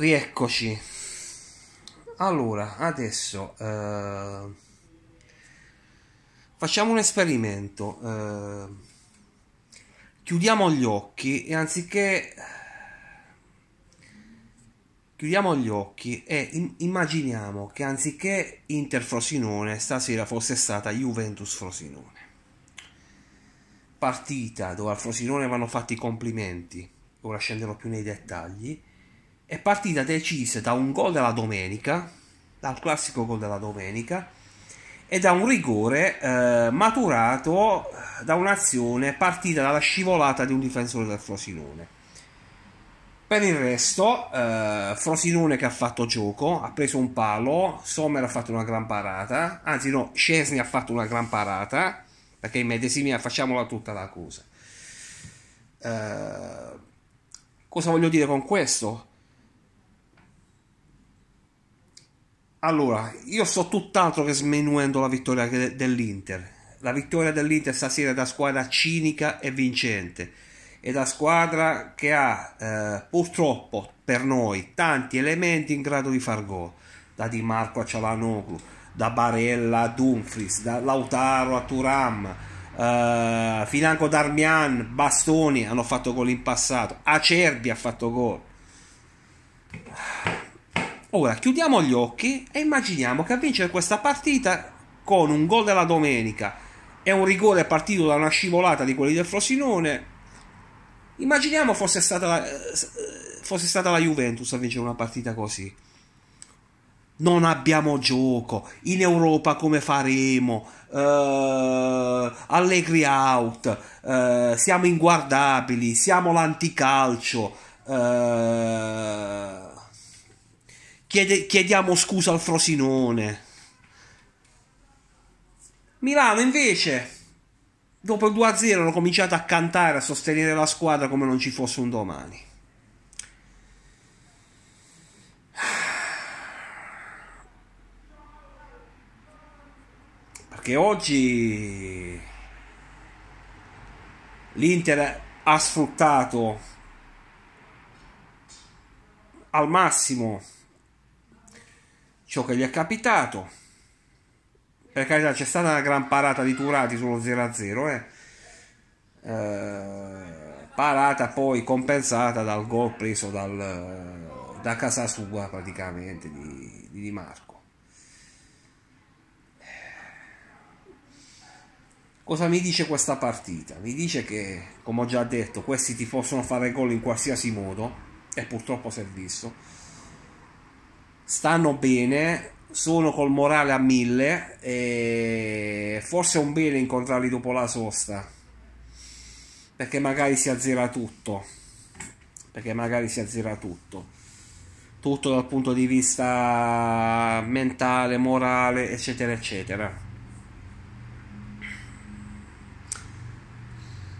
Rieccoci. Allora, adesso eh, facciamo un esperimento. Eh, chiudiamo gli occhi e anziché chiudiamo gli occhi e immaginiamo che anziché Inter Frosinone stasera fosse stata Juventus Frosinone. Partita dove al Frosinone vanno fatti i complimenti, ora scenderò più nei dettagli è partita decisa da un gol della domenica, dal classico gol della domenica, e da un rigore eh, maturato eh, da un'azione partita dalla scivolata di un difensore del Frosinone. Per il resto, eh, Frosinone che ha fatto gioco, ha preso un palo, Sommer ha fatto una gran parata, anzi no, Scesni ha fatto una gran parata, perché in medesima eh, facciamola tutta la cosa. Eh, cosa voglio dire con questo? Allora, io sto tutt'altro che sminuendo la vittoria dell'Inter. La vittoria dell'Inter stasera è da squadra cinica e vincente. È da squadra che ha eh, purtroppo per noi tanti elementi in grado di far gol. Da Di Marco a Cialanoglu, da Barella a Dumfries, da Lautaro a Turam, eh, Financo Darmian, Bastoni hanno fatto gol in passato, Acerbi ha fatto gol. Ora chiudiamo gli occhi e immaginiamo che a vincere questa partita con un gol della domenica e un rigore partito da una scivolata di quelli del Frosinone. Immaginiamo fosse stata la, eh, fosse stata la Juventus a vincere una partita così. Non abbiamo gioco, in Europa come faremo? Uh, Allegri out, uh, siamo inguardabili, siamo l'anticalcio. Uh, Chiede, chiediamo scusa al Frosinone. Milano invece, dopo il 2-0, hanno cominciato a cantare, a sostenere la squadra come non ci fosse un domani. Perché oggi l'Inter ha sfruttato al massimo ciò che gli è capitato. Per carità, c'è stata una gran parata di Turati sullo 0-0, eh. eh, parata poi compensata dal gol preso dal, da casa sua praticamente di, di Marco. Cosa mi dice questa partita? Mi dice che, come ho già detto, questi ti possono fare gol in qualsiasi modo e purtroppo si è visto stanno bene, sono col morale a mille e forse è un bene incontrarli dopo la sosta perché magari si azzera tutto perché magari si azzera tutto tutto dal punto di vista mentale, morale, eccetera, eccetera.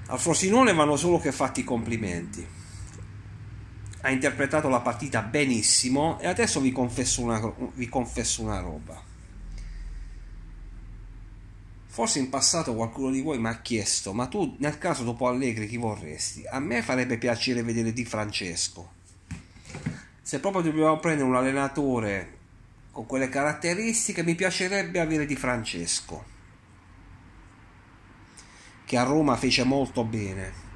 Al Frosinone vanno solo che fatti i complimenti ha interpretato la partita benissimo e adesso vi confesso una, vi confesso una roba. Forse in passato qualcuno di voi mi ha chiesto, ma tu nel caso dopo Allegri chi vorresti? A me farebbe piacere vedere Di Francesco. Se proprio dobbiamo prendere un allenatore con quelle caratteristiche, mi piacerebbe avere Di Francesco, che a Roma fece molto bene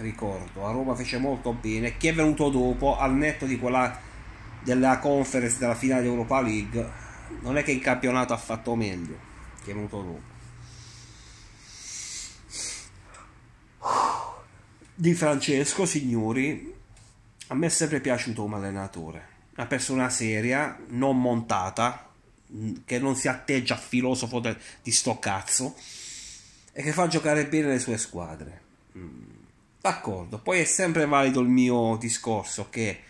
ricordo, a Roma fece molto bene, chi è venuto dopo, al netto di quella della conference della finale di Europa League, non è che in campionato ha fatto meglio, chi è venuto dopo. Di Francesco Signori, a me è sempre piaciuto come allenatore, una persona seria, non montata, che non si atteggia a filosofo de, di sto cazzo e che fa giocare bene le sue squadre. Mm. D'accordo, poi è sempre valido il mio discorso che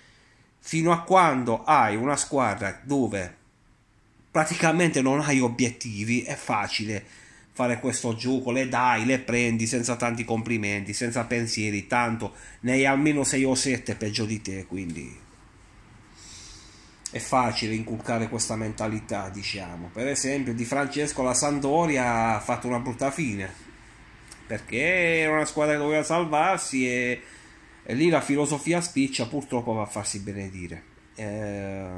fino a quando hai una squadra dove praticamente non hai obiettivi è facile fare questo gioco, le dai, le prendi senza tanti complimenti, senza pensieri, tanto ne hai almeno 6 o 7 peggio di te, quindi è facile inculcare questa mentalità, diciamo. Per esempio, Di Francesco la Sandoria ha fatto una brutta fine perché era una squadra che doveva salvarsi e, e lì la filosofia spiccia purtroppo va a farsi benedire. Eh,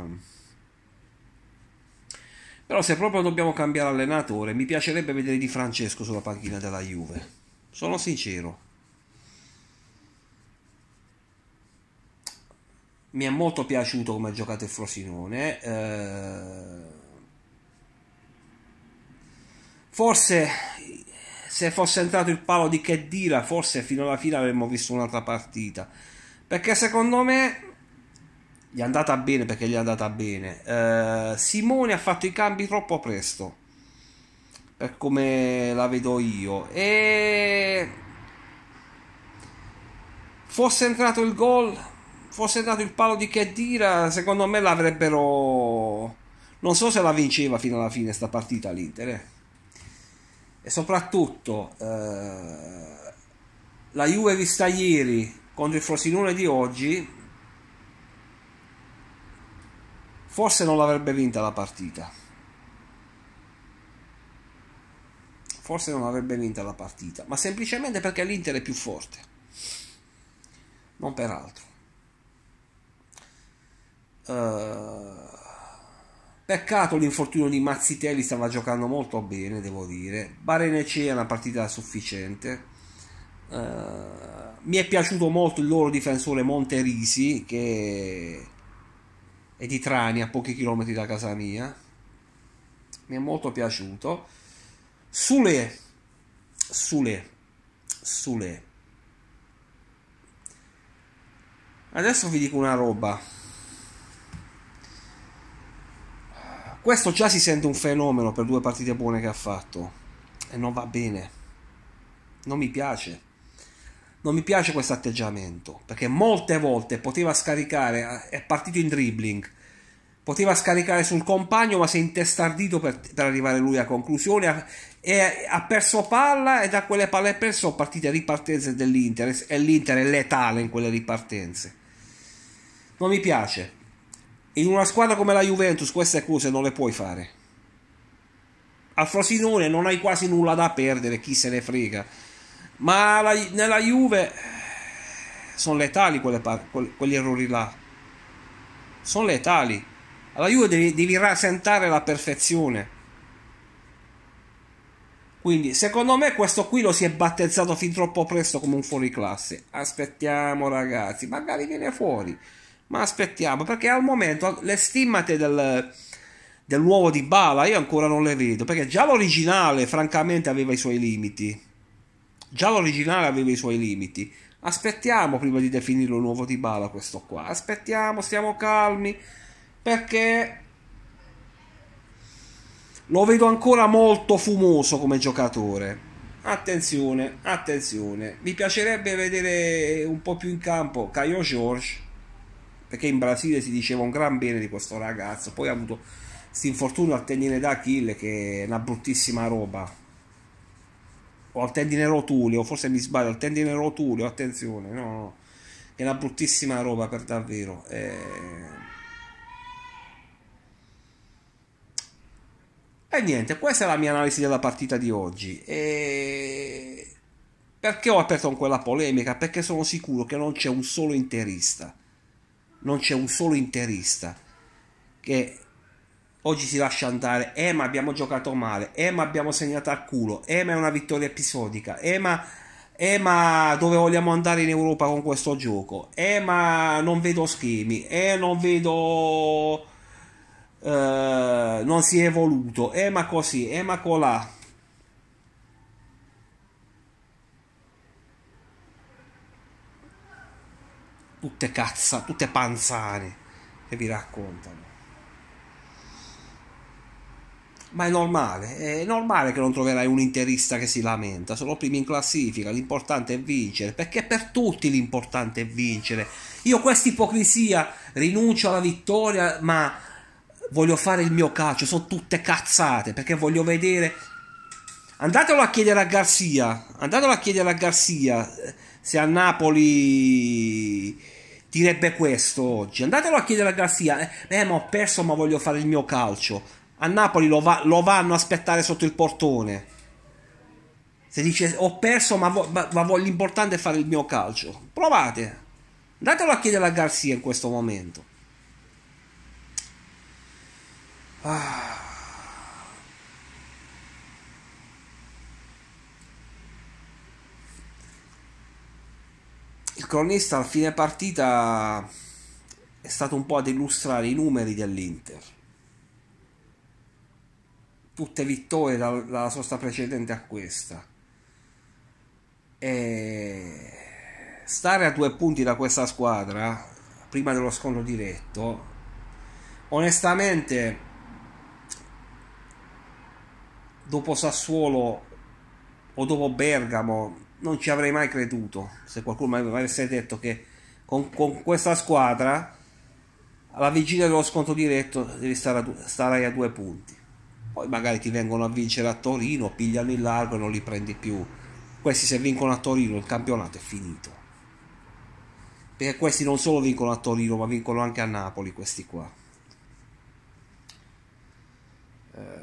però se proprio dobbiamo cambiare allenatore, mi piacerebbe vedere Di Francesco sulla panchina della Juve. Sono sincero. Mi è molto piaciuto come ha giocato il Frosinone. Eh, forse se fosse entrato il palo di Kedira, forse fino alla fine avremmo visto un'altra partita. Perché secondo me gli è andata bene perché gli è andata bene. Eh, Simone ha fatto i cambi troppo presto, per come la vedo io. E fosse entrato il gol, fosse entrato il palo di Kedira, secondo me l'avrebbero... Non so se la vinceva fino alla fine sta partita l'Inter. Eh e soprattutto eh, la Juve vista ieri contro il Frosinone di oggi forse non l'avrebbe vinta la partita forse non avrebbe vinta la partita ma semplicemente perché l'Inter è più forte non per altro eh, Peccato l'infortunio di Mazzitelli stava giocando molto bene, devo dire. barene è una partita sufficiente. Uh, mi è piaciuto molto il loro difensore Monterisi, che è di Trani, a pochi chilometri da casa mia. Mi è molto piaciuto. Sule, Sule, Sule. Adesso vi dico una roba Questo già si sente un fenomeno per due partite buone che ha fatto e non va bene. Non mi piace. Non mi piace questo atteggiamento perché molte volte poteva scaricare, è partito in dribbling, poteva scaricare sul compagno ma si è intestardito per, per arrivare lui a conclusione e ha perso palla e da quelle palle perse sono partite ripartenze dell'Inter e l'Inter è letale in quelle ripartenze. Non mi piace in una squadra come la Juventus queste cose non le puoi fare. Al Frosinone non hai quasi nulla da perdere, chi se ne frega. Ma la, nella Juve eh, sono letali quelle, quegli errori là. Sono letali. Alla Juve devi, devi rasentare la perfezione. Quindi, secondo me, questo qui lo si è battezzato fin troppo presto come un fuoriclasse. Aspettiamo, ragazzi, magari viene fuori ma aspettiamo perché al momento le stimmate del, dell'uovo di Bala io ancora non le vedo perché già l'originale francamente aveva i suoi limiti già l'originale aveva i suoi limiti aspettiamo prima di definirlo un uovo di Bala questo qua aspettiamo stiamo calmi perché lo vedo ancora molto fumoso come giocatore attenzione attenzione mi piacerebbe vedere un po' più in campo Caio George perché in Brasile si diceva un gran bene di questo ragazzo, poi ha avuto questo infortunio al tendine d'Achille che è una bruttissima roba, o al tendine rotulio forse mi sbaglio, al tendine rotulio attenzione, no, no, è una bruttissima roba per davvero. Eh... E niente, questa è la mia analisi della partita di oggi. E... Perché ho aperto con quella polemica? Perché sono sicuro che non c'è un solo interista non c'è un solo interista che oggi si lascia andare, eh ma abbiamo giocato male, eh ma abbiamo segnato al culo, eh ma è una vittoria episodica, eh ma, eh ma dove vogliamo andare in Europa con questo gioco, eh ma non vedo schemi, eh non vedo... Eh, non si è evoluto, eh ma così, eh ma colà. tutte cazza, tutte panzane che vi raccontano. Ma è normale, è normale che non troverai un interista che si lamenta, sono primi in classifica, l'importante è vincere, perché per tutti l'importante è vincere. Io questa ipocrisia rinuncio alla vittoria, ma voglio fare il mio calcio, sono tutte cazzate, perché voglio vedere... Andatelo a chiedere a Garzia, andatelo a chiedere a Garzia eh, se a Napoli direbbe questo oggi. Andatelo a chiedere a Garzia, eh, eh, ma ho perso ma voglio fare il mio calcio. A Napoli lo, va, lo vanno a aspettare sotto il portone. Se dice ho perso ma, vo, ma, ma l'importante è fare il mio calcio. Provate. Andatelo a chiedere a Garzia in questo momento. Ah. il cronista a fine partita è stato un po' ad illustrare i numeri dell'Inter. Tutte vittorie dalla, dalla sosta precedente a questa. E stare a due punti da questa squadra prima dello scontro diretto, onestamente, dopo Sassuolo o dopo Bergamo, non ci avrei mai creduto se qualcuno mi avesse detto che con, con questa squadra alla vigilia dello scontro diretto devi stare a, due, starai a due punti. Poi magari ti vengono a vincere a Torino, pigliano il largo e non li prendi più. Questi se vincono a Torino il campionato è finito. Perché questi non solo vincono a Torino, ma vincono anche a Napoli questi qua. Eh,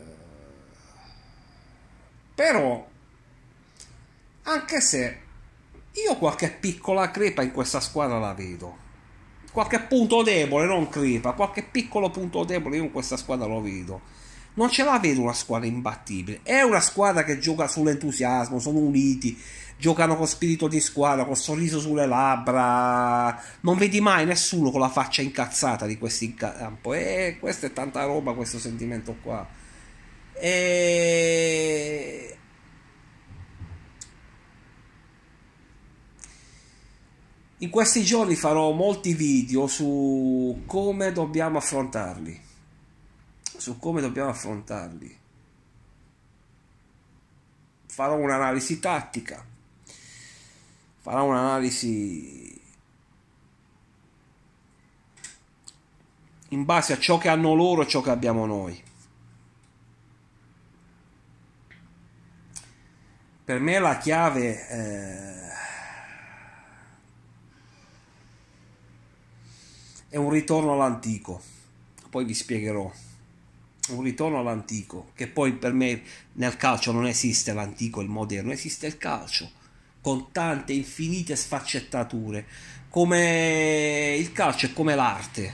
però anche se io qualche piccola crepa in questa squadra la vedo. Qualche punto debole, non crepa, qualche piccolo punto debole io in questa squadra lo vedo. Non ce la vedo una squadra imbattibile. È una squadra che gioca sull'entusiasmo, sono uniti, giocano con spirito di squadra, con sorriso sulle labbra. Non vedi mai nessuno con la faccia incazzata di questi in campo. E questa è tanta roba, questo sentimento qua. E In questi giorni farò molti video su come dobbiamo affrontarli. Su come dobbiamo affrontarli. Farò un'analisi tattica. Farò un'analisi in base a ciò che hanno loro e ciò che abbiamo noi. Per me la chiave... Eh è un ritorno all'antico, poi vi spiegherò. Un ritorno all'antico, che poi per me nel calcio non esiste l'antico e il moderno, esiste il calcio, con tante infinite sfaccettature, come il calcio è come l'arte,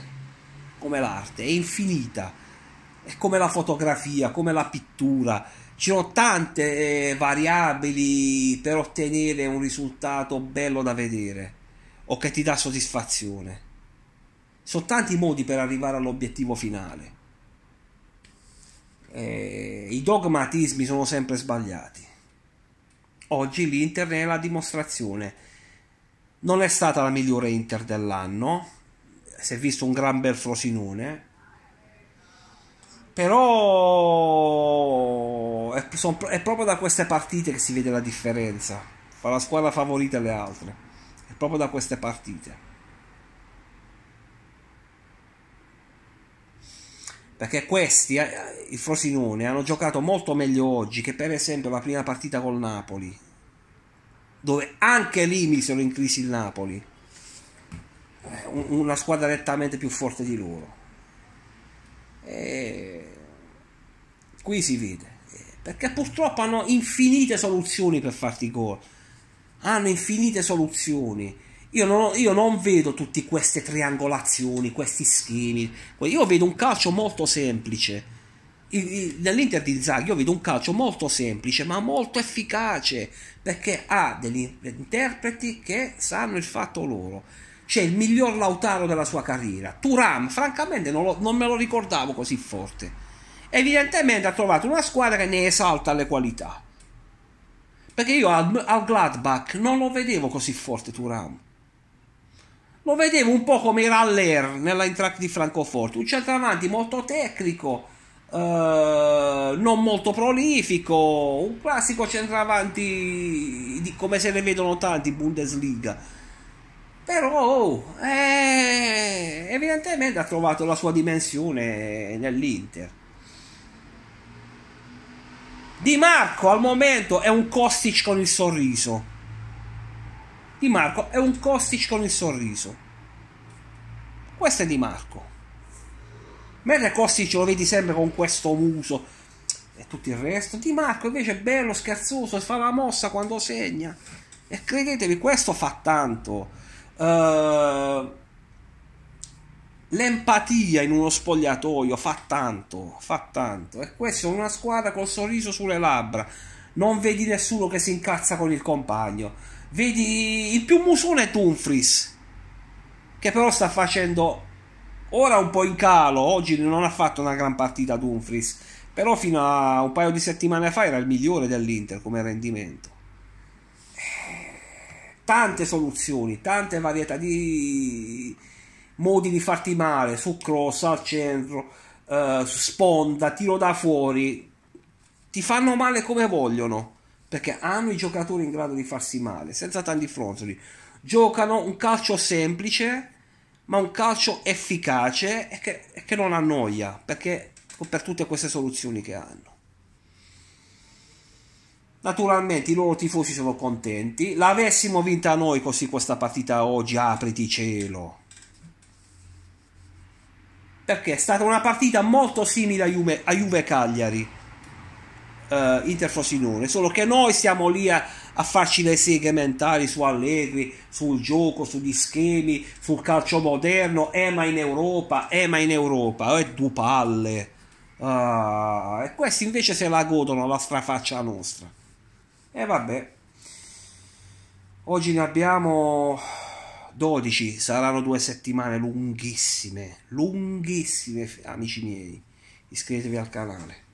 come l'arte, è infinita, è come la fotografia, come la pittura, ci sono tante eh, variabili per ottenere un risultato bello da vedere o che ti dà soddisfazione sono tanti modi per arrivare all'obiettivo finale. Eh, I dogmatismi sono sempre sbagliati. Oggi l'Inter è la dimostrazione. Non è stata la migliore Inter dell'anno, si è visto un gran bel frosinone, però è, son, è proprio da queste partite che si vede la differenza tra la squadra favorita e le altre. È proprio da queste partite. perché questi, eh, il Frosinone, hanno giocato molto meglio oggi che per esempio la prima partita col Napoli, dove anche lì misero in crisi il Napoli, eh, una squadra nettamente più forte di loro. E qui si vede, eh, perché purtroppo hanno infinite soluzioni per farti gol, hanno infinite soluzioni io non, io non, vedo tutte queste triangolazioni, questi schemi. Io vedo un calcio molto semplice. Nell'Inter di Zaghi io vedo un calcio molto semplice ma molto efficace perché ha degli interpreti che sanno il fatto loro. C'è il miglior Lautaro della sua carriera. Turam, francamente, non, lo, non me lo ricordavo così forte. Evidentemente ha trovato una squadra che ne esalta le qualità. Perché io al, al Gladbach non lo vedevo così forte Turam lo vedevo un po' come era Aller nella track di Francoforte, un centravanti molto tecnico, eh, non molto prolifico, un classico centravanti di, come se ne vedono tanti in Bundesliga. Però oh, eh, evidentemente ha trovato la sua dimensione nell'Inter. Di Marco al momento è un Kostic con il sorriso di Marco è un Kostic con il sorriso. Questo è Di Marco. Mentre Kostic lo vedi sempre con questo muso e tutto il resto, Di Marco invece è bello, scherzoso, e fa la mossa quando segna. E credetemi, questo fa tanto. Uh, l'empatia in uno spogliatoio fa tanto, fa tanto. E questa è una squadra col sorriso sulle labbra. Non vedi nessuno che si incazza con il compagno Vedi, il più musone è Tunfris, che però sta facendo ora un po' in calo, oggi non ha fatto una gran partita Dumfries, però fino a un paio di settimane fa era il migliore dell'Inter come rendimento. Eh, tante soluzioni, tante varietà di modi di farti male, su cross, al centro, eh, sponda, tiro da fuori, ti fanno male come vogliono perché hanno i giocatori in grado di farsi male, senza tanti fronzoli. Giocano un calcio semplice, ma un calcio efficace e che, che non annoia, perché per tutte queste soluzioni che hanno. Naturalmente i loro tifosi sono contenti. L'avessimo vinta noi così questa partita oggi, apriti cielo. Perché è stata una partita molto simile a Juve, a Juve Cagliari eh, Inter Frosinone, solo che noi siamo lì a, a, farci le seghe mentali su Allegri, sul gioco, sugli schemi, sul calcio moderno, eh ma in Europa, eh ma in Europa, eh due palle. Ah, e questi invece se la godono la strafaccia nostra. E vabbè, oggi ne abbiamo 12, saranno due settimane lunghissime, lunghissime amici miei. Iscrivetevi al canale.